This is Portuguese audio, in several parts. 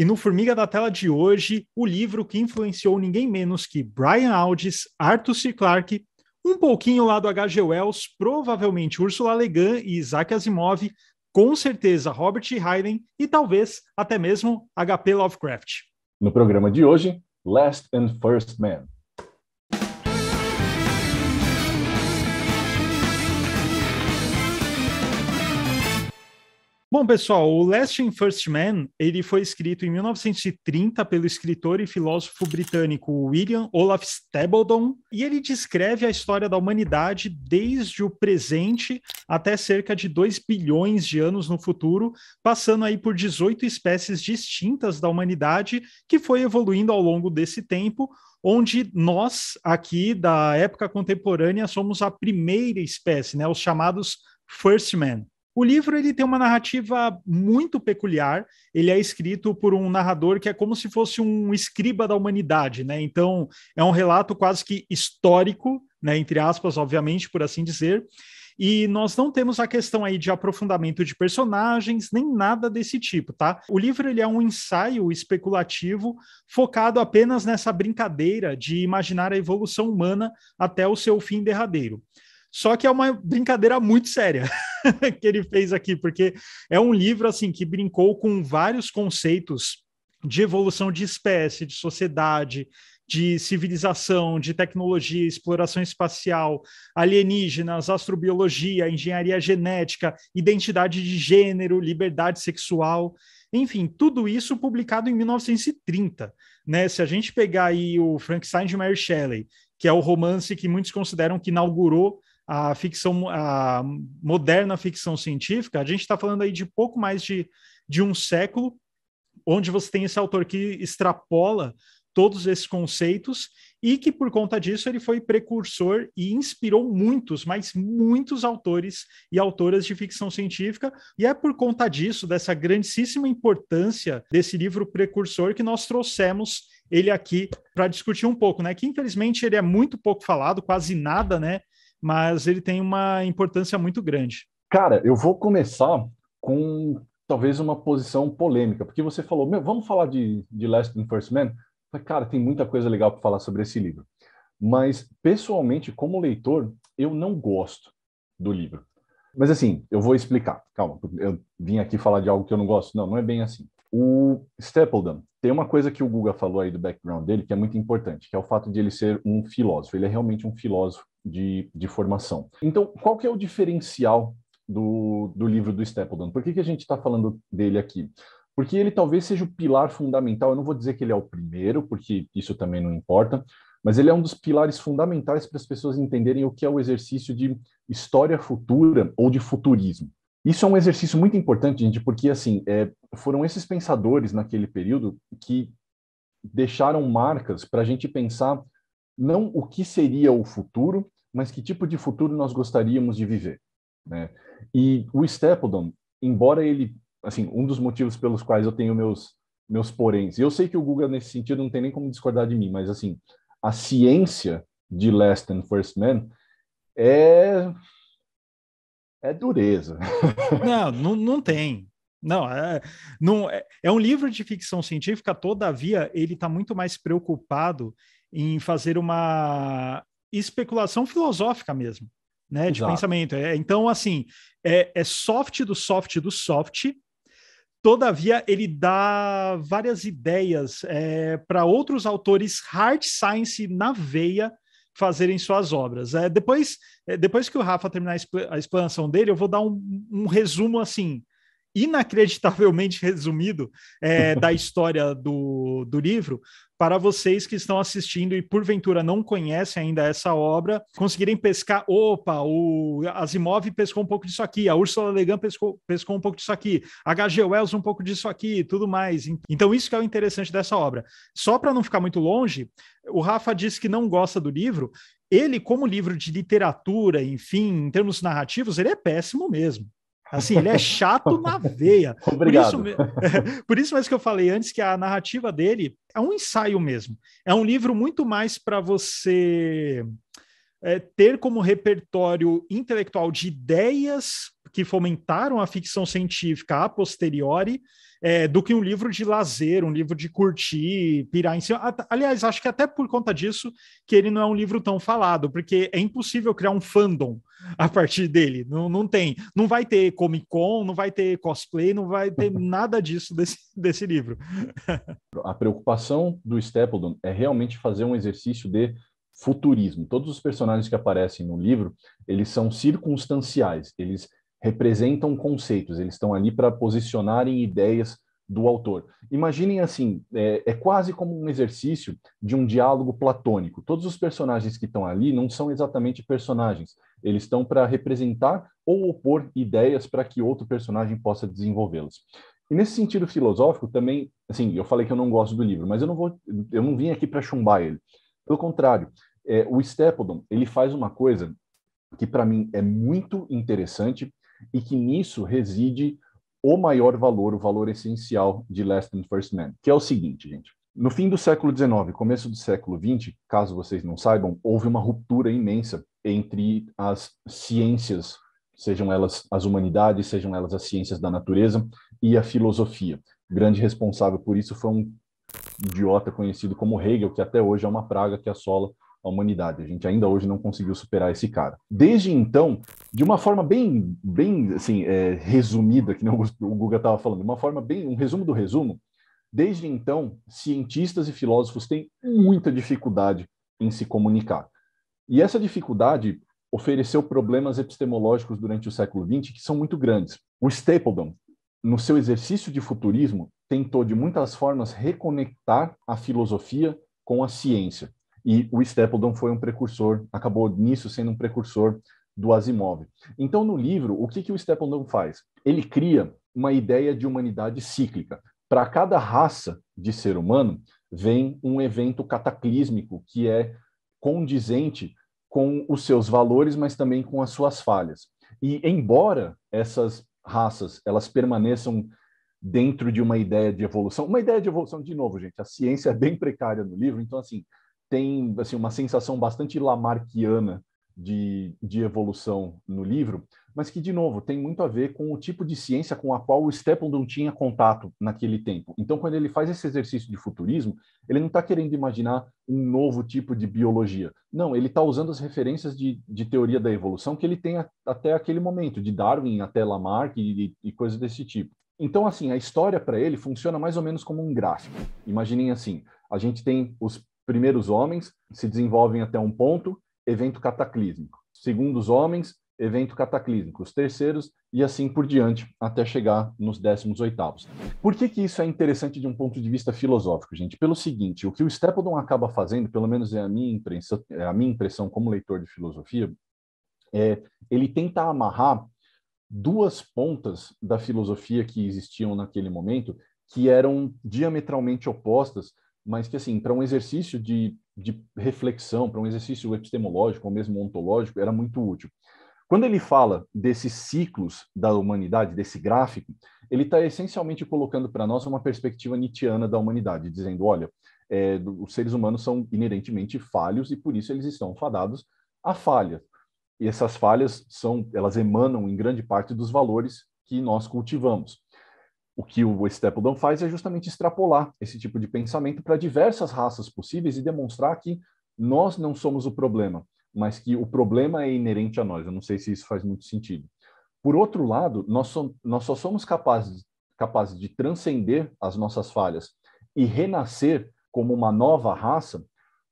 E no Formiga da Tela de hoje, o livro que influenciou ninguém menos que Brian Aldiss, Arthur C. Clarke, um pouquinho lá do H.G. Wells, provavelmente Ursula Le Guin e Isaac Asimov, com certeza Robert Heinlein e talvez até mesmo H.P. Lovecraft. No programa de hoje, Last and First Man, Bom, pessoal, o Last in First Man, ele foi escrito em 1930 pelo escritor e filósofo britânico William Olaf Stapledon, e ele descreve a história da humanidade desde o presente até cerca de 2 bilhões de anos no futuro, passando aí por 18 espécies distintas da humanidade que foi evoluindo ao longo desse tempo, onde nós aqui da época contemporânea somos a primeira espécie, né, os chamados First Man. O livro ele tem uma narrativa muito peculiar. Ele é escrito por um narrador que é como se fosse um escriba da humanidade, né? Então é um relato quase que histórico, né? Entre aspas, obviamente, por assim dizer. E nós não temos a questão aí de aprofundamento de personagens, nem nada desse tipo, tá? O livro ele é um ensaio especulativo focado apenas nessa brincadeira de imaginar a evolução humana até o seu fim derradeiro. Só que é uma brincadeira muito séria que ele fez aqui, porque é um livro assim que brincou com vários conceitos de evolução de espécie, de sociedade, de civilização, de tecnologia, exploração espacial, alienígenas, astrobiologia, engenharia genética, identidade de gênero, liberdade sexual, enfim, tudo isso publicado em 1930. Né? Se a gente pegar aí o Frankenstein de Mary Shelley, que é o romance que muitos consideram que inaugurou a ficção, a moderna ficção científica, a gente está falando aí de pouco mais de, de um século, onde você tem esse autor que extrapola todos esses conceitos e que por conta disso ele foi precursor e inspirou muitos, mas muitos autores e autoras de ficção científica, e é por conta disso, dessa grandíssima importância desse livro precursor que nós trouxemos ele aqui para discutir um pouco, né? Que infelizmente ele é muito pouco falado, quase nada, né? mas ele tem uma importância muito grande. Cara, eu vou começar com talvez uma posição polêmica, porque você falou, meu, vamos falar de, de Last and First Man? Falei, cara, tem muita coisa legal para falar sobre esse livro. Mas, pessoalmente, como leitor, eu não gosto do livro. Mas, assim, eu vou explicar. Calma, eu vim aqui falar de algo que eu não gosto. Não, não é bem assim. O Stapledon, tem uma coisa que o Guga falou aí do background dele que é muito importante, que é o fato de ele ser um filósofo. Ele é realmente um filósofo de, de formação. Então, qual que é o diferencial do, do livro do Stapleton? Por que, que a gente está falando dele aqui? Porque ele talvez seja o pilar fundamental, eu não vou dizer que ele é o primeiro, porque isso também não importa, mas ele é um dos pilares fundamentais para as pessoas entenderem o que é o exercício de história futura ou de futurismo. Isso é um exercício muito importante, gente, porque assim é, foram esses pensadores naquele período que deixaram marcas para a gente pensar não o que seria o futuro, mas que tipo de futuro nós gostaríamos de viver. Né? E o Stapledon, embora ele, assim, um dos motivos pelos quais eu tenho meus meus poréns, eu sei que o Guga nesse sentido não tem nem como discordar de mim, mas assim, a ciência de Last and First Man é é dureza. Não, não, não tem. Não, é, não é, é um livro de ficção científica, todavia ele está muito mais preocupado em fazer uma especulação filosófica mesmo, né? De pensamento. É, então, assim, é, é soft do soft do soft, Todavia, ele dá várias ideias é, para outros autores hard science na veia fazerem suas obras. É, depois, é, depois que o Rafa terminar a explanação dele, eu vou dar um, um resumo assim inacreditavelmente resumido é, da história do, do livro, para vocês que estão assistindo e porventura não conhecem ainda essa obra, conseguirem pescar, opa, o Asimov pescou um pouco disso aqui, a Ursula Le Guin pescou, pescou um pouco disso aqui, H.G. Wells um pouco disso aqui, tudo mais. Então isso que é o interessante dessa obra. Só para não ficar muito longe, o Rafa disse que não gosta do livro, ele, como livro de literatura, enfim, em termos narrativos, ele é péssimo mesmo. Assim, ele é chato na veia. Obrigado. Por isso, é, por isso mesmo que eu falei antes que a narrativa dele é um ensaio mesmo. É um livro muito mais para você é, ter como repertório intelectual de ideias que fomentaram a ficção científica a posteriori, é, do que um livro de lazer, um livro de curtir, pirar em cima. Aliás, acho que até por conta disso que ele não é um livro tão falado, porque é impossível criar um fandom a partir dele. Não, não tem. Não vai ter Comic Con, não vai ter cosplay, não vai ter nada disso desse, desse livro. a preocupação do Stapledon é realmente fazer um exercício de futurismo. Todos os personagens que aparecem no livro, eles são circunstanciais, eles representam conceitos, eles estão ali para posicionarem ideias do autor. Imaginem assim, é, é, quase como um exercício de um diálogo platônico. Todos os personagens que estão ali não são exatamente personagens, eles estão para representar ou opor ideias para que outro personagem possa desenvolvê-las. E nesse sentido filosófico também, assim, eu falei que eu não gosto do livro, mas eu não vou, eu não vim aqui para chumbar ele. Pelo contrário, é, o Stapledon ele faz uma coisa que para mim é muito interessante e que nisso reside o maior valor, o valor essencial de Last and First Man, que é o seguinte, gente. No fim do século XIX, começo do século XX, caso vocês não saibam, houve uma ruptura imensa entre as ciências, sejam elas as humanidades, sejam elas as ciências da natureza, e a filosofia. O grande responsável por isso foi um idiota conhecido como Hegel, que até hoje é uma praga que assola a humanidade. A gente ainda hoje não conseguiu superar esse cara. Desde então, de uma forma bem, bem assim, é, resumida, que o Guga estava falando, uma forma bem, um resumo do resumo, desde então, cientistas e filósofos têm muita dificuldade em se comunicar. E essa dificuldade ofereceu problemas epistemológicos durante o século XX que são muito grandes. O Stapledon, no seu exercício de futurismo, tentou de muitas formas reconectar a filosofia com a ciência. E o Stapledon foi um precursor, acabou nisso sendo um precursor do Asimov. Então, no livro, o que, que o Stapledon faz? Ele cria uma ideia de humanidade cíclica. Para cada raça de ser humano, vem um evento cataclísmico que é condizente com os seus valores, mas também com as suas falhas. E embora essas raças elas permaneçam dentro de uma ideia de evolução, uma ideia de evolução de novo, gente, a ciência é bem precária no livro, então assim, tem assim, uma sensação bastante lamarquiana de, de evolução no livro, mas que, de novo, tem muito a ver com o tipo de ciência com a qual o Stependon tinha contato naquele tempo. Então, quando ele faz esse exercício de futurismo, ele não está querendo imaginar um novo tipo de biologia. Não, ele está usando as referências de, de teoria da evolução que ele tem a, até aquele momento, de Darwin até Lamarck e, e coisas desse tipo. Então, assim, a história para ele funciona mais ou menos como um gráfico. Imaginem assim, a gente tem os primeiros homens se desenvolvem até um ponto, evento cataclísmico. Segundos homens, evento cataclísmico. Os terceiros e assim por diante, até chegar nos décimos oitavos. Por que, que isso é interessante de um ponto de vista filosófico, gente? Pelo seguinte, o que o Stapledon acaba fazendo, pelo menos é a minha impressão, é a minha impressão como leitor de filosofia, é ele tenta amarrar duas pontas da filosofia que existiam naquele momento que eram diametralmente opostas mas que, assim, para um exercício de, de reflexão, para um exercício epistemológico ou mesmo ontológico, era muito útil. Quando ele fala desses ciclos da humanidade, desse gráfico, ele está essencialmente colocando para nós uma perspectiva nietzschiana da humanidade, dizendo: olha, é, os seres humanos são inerentemente falhos e por isso eles estão fadados à falha. E essas falhas são, elas emanam em grande parte dos valores que nós cultivamos o que o Stapledon faz é justamente extrapolar esse tipo de pensamento para diversas raças possíveis e demonstrar que nós não somos o problema, mas que o problema é inerente a nós. Eu não sei se isso faz muito sentido. Por outro lado, nós, so nós só somos capazes, capazes de transcender as nossas falhas e renascer como uma nova raça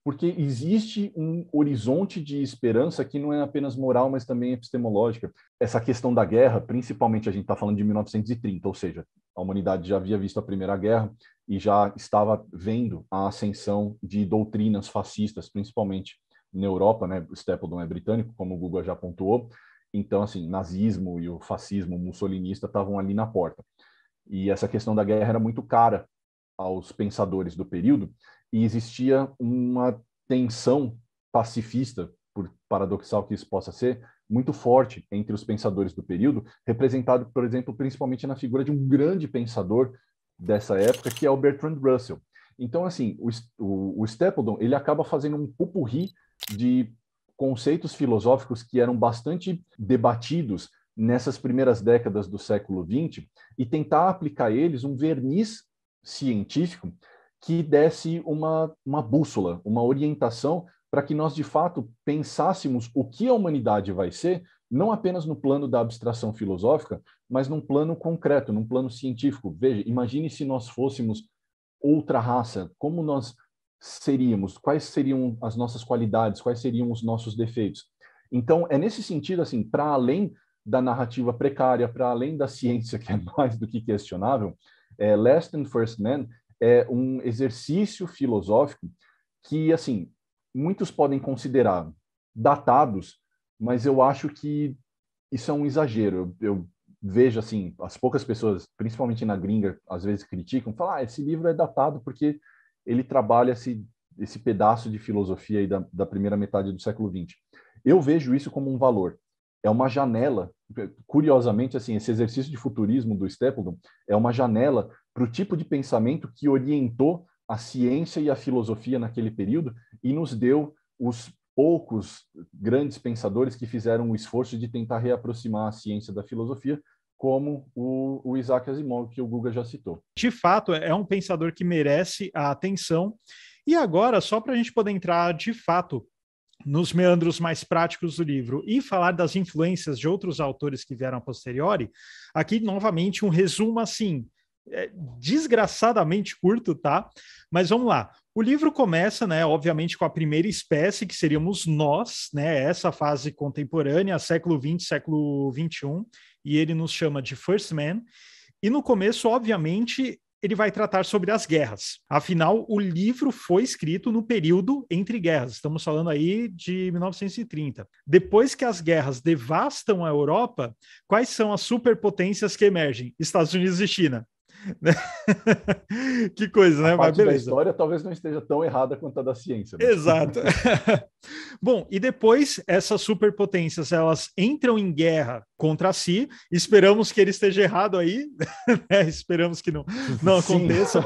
porque existe um horizonte de esperança que não é apenas moral, mas também epistemológica. Essa questão da guerra, principalmente a gente está falando de 1930, ou seja, a humanidade já havia visto a Primeira Guerra e já estava vendo a ascensão de doutrinas fascistas, principalmente na Europa, né? O Stapledon é britânico, como o Google já pontuou. Então, assim, nazismo e o fascismo mussolinista estavam ali na porta. E essa questão da guerra era muito cara aos pensadores do período, e existia uma tensão pacifista, por paradoxal que isso possa ser, muito forte entre os pensadores do período, representado, por exemplo, principalmente na figura de um grande pensador dessa época, que é o Bertrand Russell. Então, assim, o, o, o Stapledon ele acaba fazendo um pupurri de conceitos filosóficos que eram bastante debatidos nessas primeiras décadas do século XX e tentar aplicar eles um verniz científico que desse uma, uma bússola, uma orientação para que nós, de fato, pensássemos o que a humanidade vai ser, não apenas no plano da abstração filosófica, mas num plano concreto, num plano científico. Veja, imagine se nós fôssemos outra raça, como nós seríamos, quais seriam as nossas qualidades, quais seriam os nossos defeitos. Então, é nesse sentido, assim, para além da narrativa precária, para além da ciência, que é mais do que questionável, é, Last and First Man é um exercício filosófico que, assim, muitos podem considerar datados, mas eu acho que isso é um exagero. Eu, eu vejo, assim, as poucas pessoas, principalmente na gringa, às vezes criticam, falam, ah, esse livro é datado porque ele trabalha esse, esse pedaço de filosofia da, da primeira metade do século XX. Eu vejo isso como um valor. É uma janela, curiosamente, assim, esse exercício de futurismo do Stapleton é uma janela para o tipo de pensamento que orientou a ciência e a filosofia naquele período e nos deu os poucos grandes pensadores que fizeram o esforço de tentar reaproximar a ciência da filosofia, como o, o Isaac Asimov, que o Guga já citou. De fato, é um pensador que merece a atenção. E agora, só para a gente poder entrar de fato nos meandros mais práticos do livro e falar das influências de outros autores que vieram a posteriori, aqui novamente um resumo assim é desgraçadamente curto, tá? Mas vamos lá. O livro começa, né, obviamente, com a primeira espécie, que seríamos nós, né, essa fase contemporânea, século XX, século XXI, e ele nos chama de First Man. E no começo, obviamente, ele vai tratar sobre as guerras. Afinal, o livro foi escrito no período entre guerras. Estamos falando aí de 1930. Depois que as guerras devastam a Europa, quais são as superpotências que emergem? Estados Unidos e China. que coisa, né? A parte Mas da história talvez não esteja tão errada quanto a da ciência. Né? Exato. Bom, e depois essas superpotências elas entram em guerra contra si. Esperamos que ele esteja errado aí. Né? Esperamos que não, não aconteça.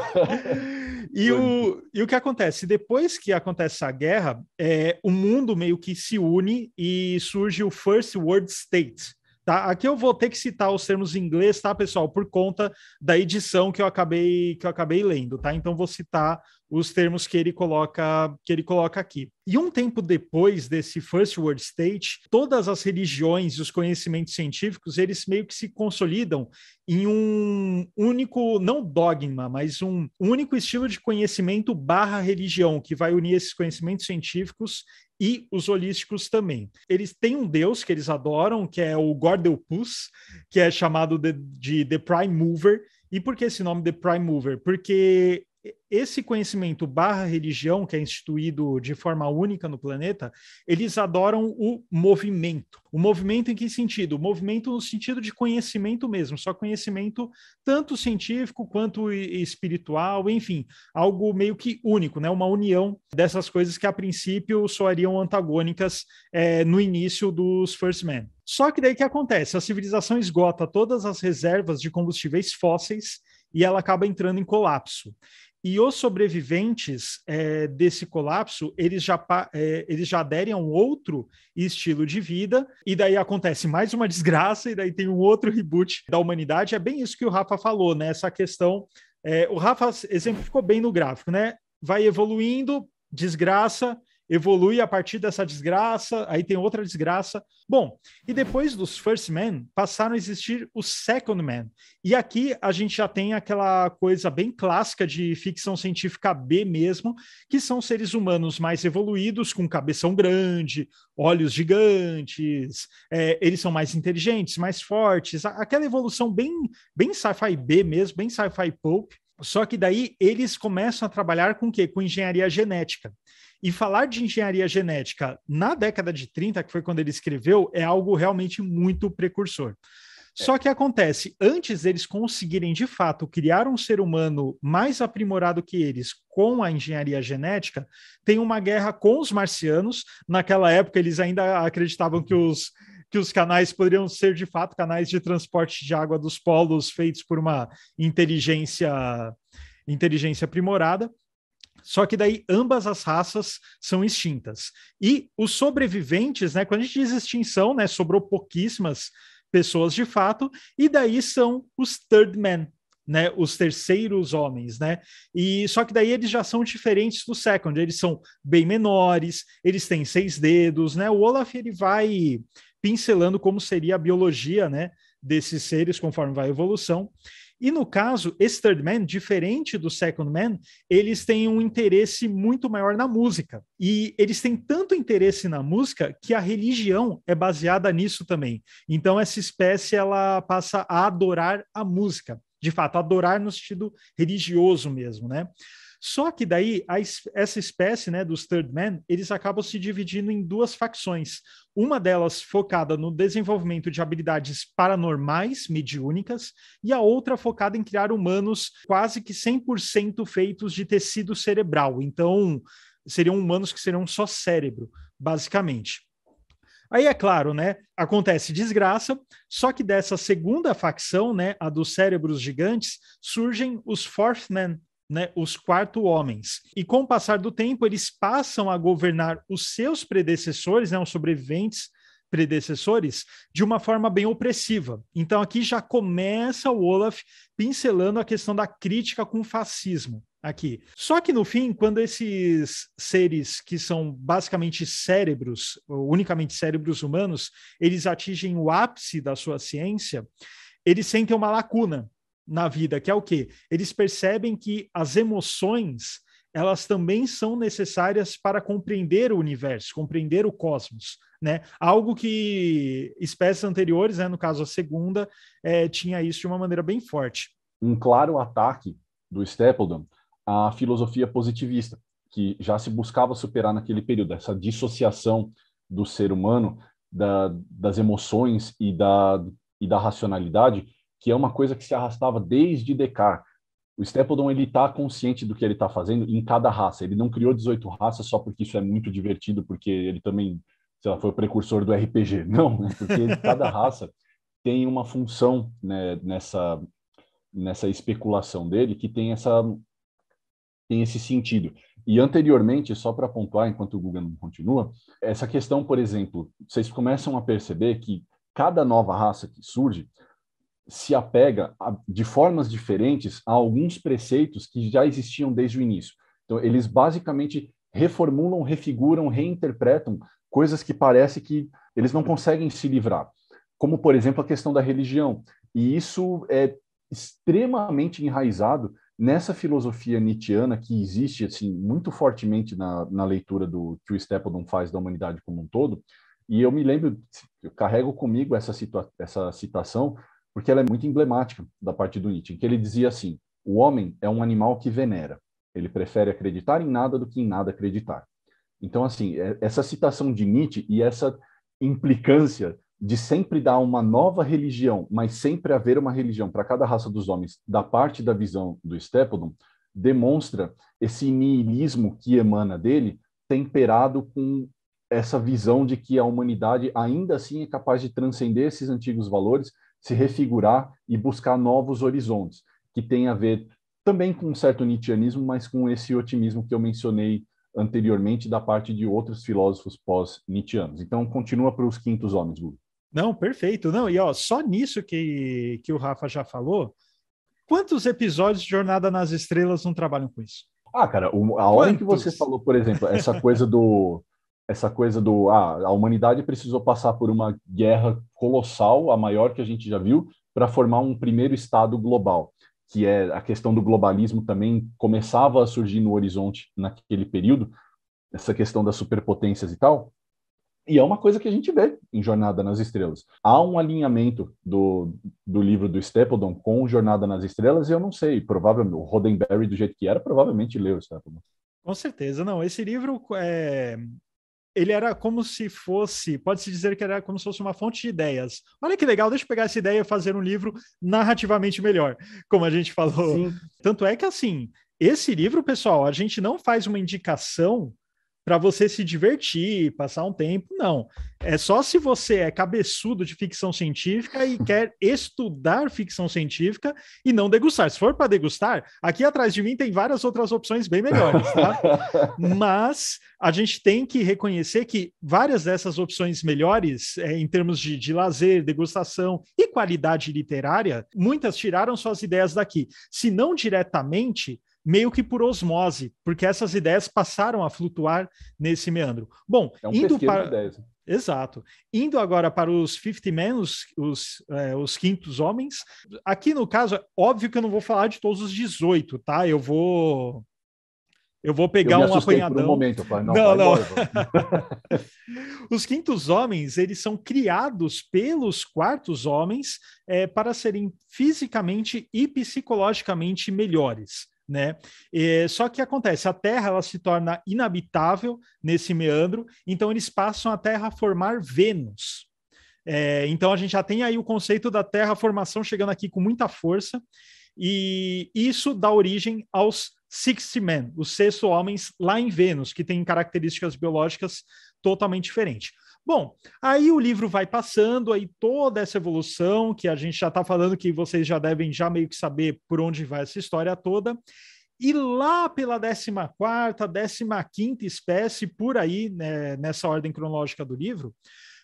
E o, e o que acontece? Depois que acontece a guerra, é, o mundo meio que se une e surge o First World State, Tá? Aqui eu vou ter que citar os termos em inglês, tá, pessoal? Por conta da edição que eu acabei que eu acabei lendo, tá? Então vou citar os termos que ele coloca que ele coloca aqui. E um tempo depois desse First World State, todas as religiões e os conhecimentos científicos, eles meio que se consolidam em um único, não dogma, mas um único estilo de conhecimento barra religião, que vai unir esses conhecimentos científicos e os holísticos também. Eles têm um deus que eles adoram, que é o Gordelpus, que é chamado de, de The Prime Mover. E por que esse nome The Prime Mover? Porque esse conhecimento barra religião, que é instituído de forma única no planeta, eles adoram o movimento. O movimento em que sentido? O movimento no sentido de conhecimento mesmo, só conhecimento tanto científico quanto espiritual, enfim, algo meio que único, né? uma união dessas coisas que a princípio soariam antagônicas é, no início dos First Men. Só que daí que acontece? A civilização esgota todas as reservas de combustíveis fósseis e ela acaba entrando em colapso. E os sobreviventes é, desse colapso, eles já, é, eles já aderem a um outro estilo de vida, e daí acontece mais uma desgraça, e daí tem um outro reboot da humanidade. É bem isso que o Rafa falou, né? Essa questão. É, o Rafa exemplificou bem no gráfico, né? Vai evoluindo, desgraça, evolui a partir dessa desgraça, aí tem outra desgraça. Bom, e depois dos First Men, passaram a existir os Second Men. E aqui a gente já tem aquela coisa bem clássica de ficção científica B mesmo, que são seres humanos mais evoluídos, com cabeção grande, olhos gigantes, é, eles são mais inteligentes, mais fortes, aquela evolução bem, bem sci-fi B mesmo, bem sci-fi pulp. Só que daí eles começam a trabalhar com o quê? Com engenharia genética. E falar de engenharia genética na década de 30, que foi quando ele escreveu, é algo realmente muito precursor. É. Só que acontece, antes deles conseguirem de fato criar um ser humano mais aprimorado que eles com a engenharia genética, tem uma guerra com os marcianos. Naquela época, eles ainda acreditavam que os, que os canais poderiam ser de fato canais de transporte de água dos polos feitos por uma inteligência inteligência aprimorada. Só que daí ambas as raças são extintas. E os sobreviventes, né, quando a gente diz extinção, né, sobrou pouquíssimas pessoas de fato, e daí são os third men, né, os terceiros homens, né? E só que daí eles já são diferentes do Second, eles são bem menores, eles têm seis dedos, né? O Olaf ele vai pincelando como seria a biologia, né, desses seres conforme vai a evolução. E no caso, esse Third Man, diferente do Second Man, eles têm um interesse muito maior na música. E eles têm tanto interesse na música que a religião é baseada nisso também. Então essa espécie ela passa a adorar a música de fato, adorar no sentido religioso mesmo, né? Só que daí a, essa espécie, né, dos Third Men, eles acabam se dividindo em duas facções. Uma delas focada no desenvolvimento de habilidades paranormais, mediúnicas, e a outra focada em criar humanos quase que 100% feitos de tecido cerebral. Então, seriam humanos que seriam só cérebro, basicamente. Aí é claro, né? Acontece desgraça, só que dessa segunda facção, né, a dos cérebros gigantes, surgem os Fourth Men, né, os quatro homens. E com o passar do tempo, eles passam a governar os seus predecessores, né, os sobreviventes predecessores, de uma forma bem opressiva. Então aqui já começa o Olaf pincelando a questão da crítica com o fascismo aqui. Só que no fim, quando esses seres que são basicamente cérebros, unicamente cérebros humanos, eles atingem o ápice da sua ciência, eles sentem uma lacuna, na vida, que é o quê? Eles percebem que as emoções elas também são necessárias para compreender o universo, compreender o cosmos, né? Algo que espécies anteriores, né, no caso a segunda, é, tinha isso de uma maneira bem forte. Um claro ataque do Stapledon à filosofia positivista, que já se buscava superar naquele período, essa dissociação do ser humano da, das emoções e da, e da racionalidade, que é uma coisa que se arrastava desde Descartes. O Stapledon ele está consciente do que ele está fazendo em cada raça. Ele não criou 18 raças só porque isso é muito divertido, porque ele também sei lá, foi o precursor do RPG. Não, né? porque cada raça tem uma função né, nessa nessa especulação dele que tem essa tem esse sentido. E anteriormente, só para pontuar, enquanto o Google não continua, essa questão, por exemplo, vocês começam a perceber que cada nova raça que surge, se apega a, de formas diferentes a alguns preceitos que já existiam desde o início. Então, eles basicamente reformulam, refiguram, reinterpretam coisas que parece que eles não conseguem se livrar, como, por exemplo, a questão da religião. E isso é extremamente enraizado nessa filosofia nietzschiana que existe assim muito fortemente na, na leitura do que o Stapledon faz da humanidade como um todo. E eu me lembro, eu carrego comigo essa, situa essa citação porque ela é muito emblemática da parte do Nietzsche, em que ele dizia assim: o homem é um animal que venera. Ele prefere acreditar em nada do que em nada acreditar. Então, assim, é, essa citação de Nietzsche e essa implicância de sempre dar uma nova religião, mas sempre haver uma religião para cada raça dos homens, da parte da visão do Stepledon, demonstra esse nihilismo que emana dele, temperado com essa visão de que a humanidade ainda assim é capaz de transcender esses antigos valores se refigurar e buscar novos horizontes, que tem a ver também com um certo nietzscheanismo, mas com esse otimismo que eu mencionei anteriormente da parte de outros filósofos pós-nietzscheanos. Então, continua para os quintos homens, Guru. Não, perfeito. Não, e ó, só nisso que, que o Rafa já falou, quantos episódios de Jornada nas Estrelas não trabalham com isso? Ah, cara, o, a hora que você falou, por exemplo, essa coisa do essa coisa do ah, a humanidade precisou passar por uma guerra colossal, a maior que a gente já viu, para formar um primeiro estado global, que é a questão do globalismo também começava a surgir no horizonte naquele período, essa questão das superpotências e tal. E é uma coisa que a gente vê em Jornada nas Estrelas. Há um alinhamento do, do livro do Stapledon com Jornada nas Estrelas, e eu não sei, provavelmente, o Roddenberry, do jeito que era, provavelmente leu o Stapledon. Com certeza, não. Esse livro é, ele era como se fosse, pode-se dizer que era como se fosse uma fonte de ideias. Olha que legal, deixa eu pegar essa ideia e fazer um livro narrativamente melhor, como a gente falou. Sim. Tanto é que, assim, esse livro, pessoal, a gente não faz uma indicação para você se divertir, passar um tempo, não. É só se você é cabeçudo de ficção científica e quer estudar ficção científica e não degustar. Se for para degustar, aqui atrás de mim tem várias outras opções bem melhores, tá? Mas a gente tem que reconhecer que várias dessas opções melhores, é, em termos de, de lazer, degustação e qualidade literária, muitas tiraram suas ideias daqui. Se não diretamente, meio que por osmose, porque essas ideias passaram a flutuar nesse meandro. Bom, é um indo para. Exato. Indo agora para os 50 Men, os, os, é, os, quintos homens. Aqui no caso, óbvio que eu não vou falar de todos os 18, tá? Eu vou. Eu vou pegar eu um apanhadão. Um momento, não, não. não. os quintos homens, eles são criados pelos quartos homens é, para serem fisicamente e psicologicamente melhores né? E, só que acontece, a Terra ela se torna inabitável nesse meandro, então eles passam a Terra a formar Vênus. É, então a gente já tem aí o conceito da terraformação chegando aqui com muita força, e isso dá origem aos Sixth Men, os sexto homens lá em Vênus, que têm características biológicas totalmente diferentes. Bom, aí o livro vai passando, aí toda essa evolução que a gente já está falando que vocês já devem já meio que saber por onde vai essa história toda. E lá pela 14 15 quinta espécie, por aí, né, nessa ordem cronológica do livro,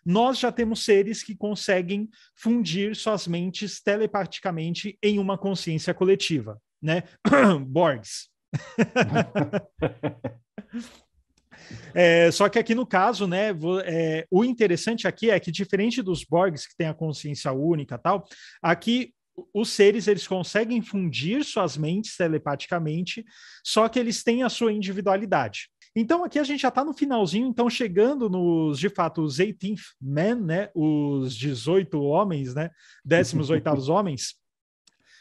nós já temos seres que conseguem fundir suas mentes telepaticamente em uma consciência coletiva, né? Borgs. É, só que aqui no caso, né, é, o interessante aqui é que diferente dos Borgs que têm a consciência única tal, aqui os seres eles conseguem fundir suas mentes telepaticamente, só que eles têm a sua individualidade. Então aqui a gente já está no finalzinho, então chegando nos, de fato, os 18th men, né, os 18 homens, né, 18 homens,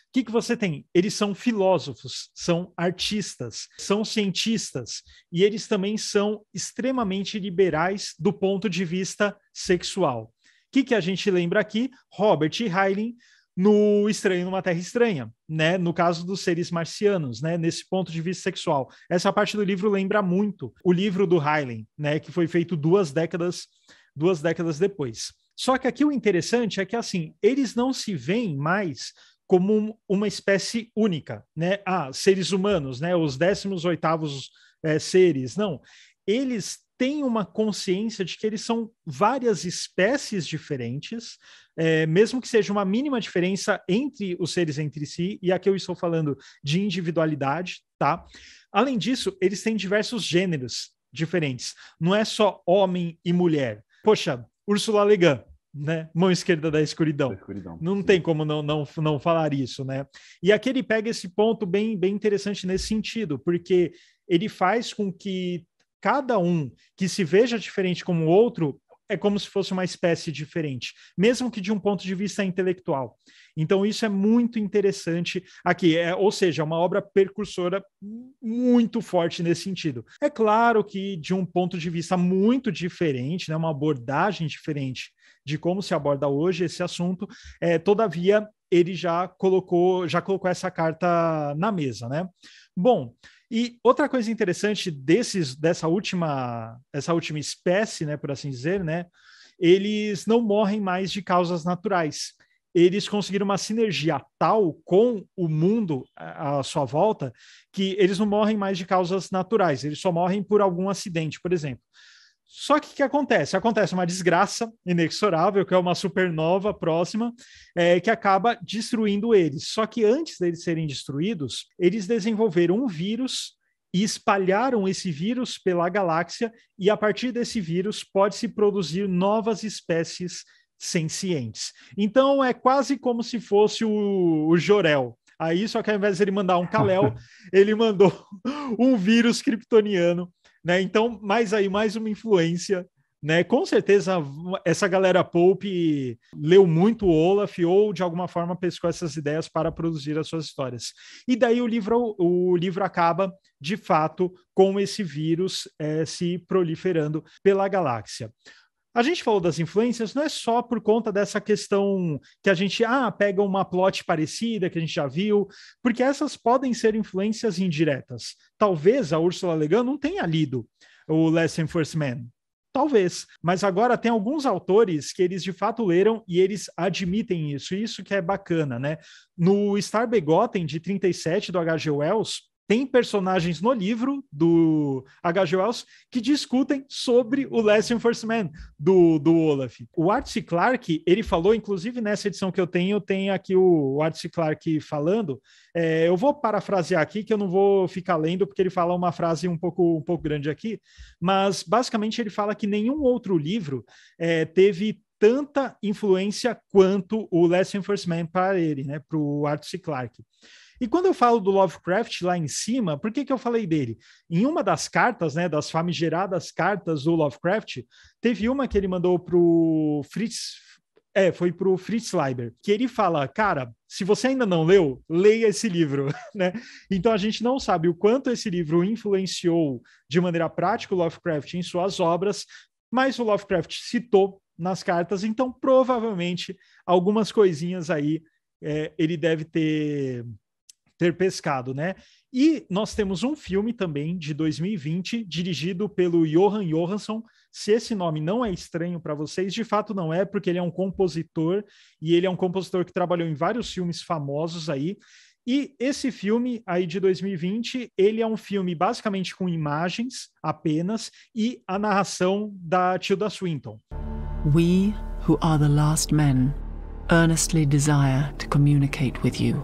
o que, que você tem? Eles são filósofos, são artistas, são cientistas e eles também são extremamente liberais do ponto de vista sexual. O que, que a gente lembra aqui? Robert e Heinlein no Estranho numa Terra Estranha, né? No caso dos seres marcianos, né? Nesse ponto de vista sexual. Essa parte do livro lembra muito o livro do Heinlein, né? Que foi feito duas décadas, duas décadas depois. Só que aqui o interessante é que assim, eles não se veem mais como uma espécie única, né? Ah, seres humanos, né? Os décimos oitavos é, seres, não. Eles têm uma consciência de que eles são várias espécies diferentes, é, mesmo que seja uma mínima diferença entre os seres entre si, e aqui eu estou falando de individualidade, tá? Além disso, eles têm diversos gêneros diferentes. Não é só homem e mulher. Poxa, Úrsula Legan né? Mão esquerda da escuridão. Da escuridão não sim. tem como não, não, não falar isso, né? E aqui ele pega esse ponto bem, bem interessante nesse sentido, porque ele faz com que cada um que se veja diferente como o outro é como se fosse uma espécie diferente, mesmo que de um ponto de vista intelectual. Então, isso é muito interessante aqui, é, ou seja, é uma obra percursora muito forte nesse sentido. É claro que, de um ponto de vista muito diferente, né, uma abordagem diferente de como se aborda hoje esse assunto. É, todavia, ele já colocou, já colocou essa carta na mesa, né? Bom, e outra coisa interessante desses, dessa última, essa última espécie, né, por assim dizer, né? Eles não morrem mais de causas naturais. Eles conseguiram uma sinergia tal com o mundo à sua volta que eles não morrem mais de causas naturais, eles só morrem por algum acidente, por exemplo. Só que o que acontece? Acontece uma desgraça inexorável, que é uma supernova próxima, é, que acaba destruindo eles. Só que antes deles serem destruídos, eles desenvolveram um vírus e espalharam esse vírus pela galáxia, e a partir desse vírus pode-se produzir novas espécies sencientes. Então é quase como se fosse o, o Jorel. Aí, só que ao invés de ele mandar um Kalel, ele mandou um vírus kryptoniano né? Então, mais aí, mais uma influência. Né? Com certeza, essa galera Pope leu muito Olaf ou, de alguma forma, pescou essas ideias para produzir as suas histórias. E daí o livro, o livro acaba, de fato, com esse vírus é, se proliferando pela galáxia. A gente falou das influências, não é só por conta dessa questão que a gente ah, pega uma plot parecida que a gente já viu, porque essas podem ser influências indiretas. Talvez a Ursula Le Guin não tenha lido o Lesson First Man. Talvez, mas agora tem alguns autores que eles de fato leram e eles admitem isso, isso que é bacana, né? No Star Begotten de 37 do H.G. Wells, tem personagens no livro do H.G. Wells que discutem sobre o Last enforcement do, do Olaf. O C. Clarke, ele falou, inclusive nessa edição que eu tenho, tem aqui o C. Clarke falando. É, eu vou parafrasear aqui, que eu não vou ficar lendo, porque ele fala uma frase um pouco, um pouco grande aqui, mas basicamente ele fala que nenhum outro livro é, teve tanta influência quanto o Last Enforcement para ele, né, para o Arthur C. Clarke. E quando eu falo do Lovecraft lá em cima, por que, que eu falei dele? Em uma das cartas, né, das famigeradas cartas do Lovecraft, teve uma que ele mandou para o Fritz, é, foi para o Fritz Leiber, que ele fala, cara, se você ainda não leu, leia esse livro, né? Então a gente não sabe o quanto esse livro influenciou de maneira prática o Lovecraft em suas obras, mas o Lovecraft citou nas cartas, então provavelmente algumas coisinhas aí é, ele deve ter ter pescado, né? E nós temos um filme também de 2020, dirigido pelo Johan Johansson. Se esse nome não é estranho para vocês, de fato não é, porque ele é um compositor e ele é um compositor que trabalhou em vários filmes famosos aí. E esse filme aí de 2020, ele é um filme basicamente com imagens apenas e a narração da Tilda Swinton we who are the last men earnestly desire to communicate with you.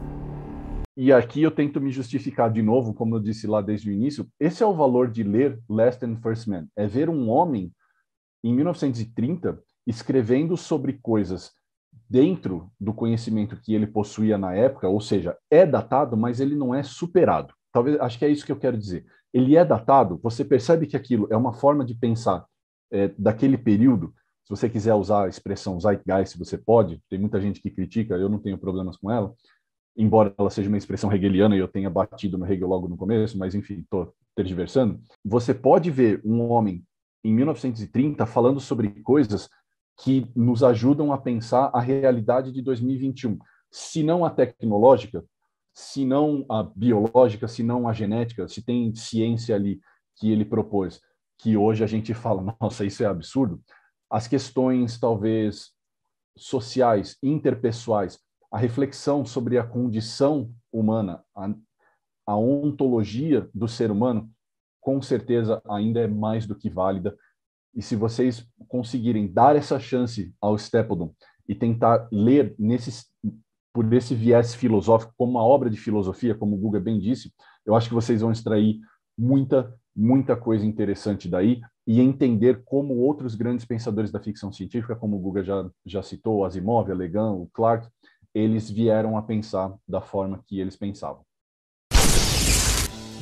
E aqui eu tento me justificar de novo, como eu disse lá desde o início. Esse é o valor de ler Last and First Man. É ver um homem, em 1930, escrevendo sobre coisas dentro do conhecimento que ele possuía na época, ou seja, é datado, mas ele não é superado. Talvez, acho que é isso que eu quero dizer. Ele é datado, você percebe que aquilo é uma forma de pensar é, daquele período se você quiser usar a expressão zeitgeist, você pode, tem muita gente que critica, eu não tenho problemas com ela, embora ela seja uma expressão hegeliana e eu tenha batido no Hegel logo no começo, mas enfim, estou tergiversando. Você pode ver um homem em 1930 falando sobre coisas que nos ajudam a pensar a realidade de 2021, se não a tecnológica, se não a biológica, se não a genética, se tem ciência ali que ele propôs, que hoje a gente fala, nossa, isso é absurdo as questões talvez sociais, interpessoais, a reflexão sobre a condição humana, a, a ontologia do ser humano, com certeza ainda é mais do que válida. E se vocês conseguirem dar essa chance ao Stapledon e tentar ler nesse, por esse viés filosófico, como uma obra de filosofia, como o Guga bem disse, eu acho que vocês vão extrair muita, muita coisa interessante daí e entender como outros grandes pensadores da ficção científica, como o Guga já, já citou, Asimov, Legan, o Clark, eles vieram a pensar da forma que eles pensavam.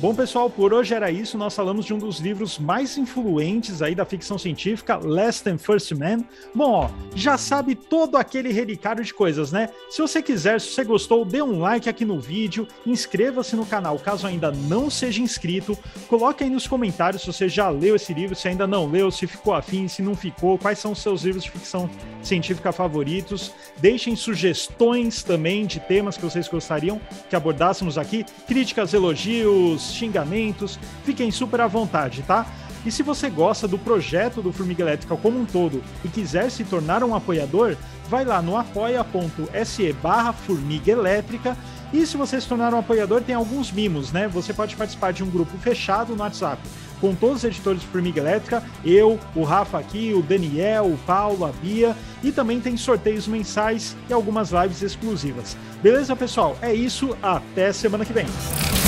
Bom, pessoal, por hoje era isso. Nós falamos de um dos livros mais influentes aí da ficção científica, Less Than First Man. Bom, ó, já sabe todo aquele relicário de coisas, né? Se você quiser, se você gostou, dê um like aqui no vídeo, inscreva-se no canal caso ainda não seja inscrito, coloque aí nos comentários se você já leu esse livro, se ainda não leu, se ficou afim, se não ficou, quais são os seus livros de ficção científica favoritos. Deixem sugestões também de temas que vocês gostariam que abordássemos aqui, críticas, elogios, xingamentos, fiquem super à vontade, tá? E se você gosta do projeto do Formiga Elétrica como um todo e quiser se tornar um apoiador, vai lá no apoia.se barra Formiga Elétrica e se você se tornar um apoiador, tem alguns mimos, né? Você pode participar de um grupo fechado no WhatsApp com todos os editores do Formiga Elétrica, eu, o Rafa aqui, o Daniel, o Paulo, a Bia, e também tem sorteios mensais e algumas lives exclusivas. Beleza, pessoal? É isso, até semana que vem.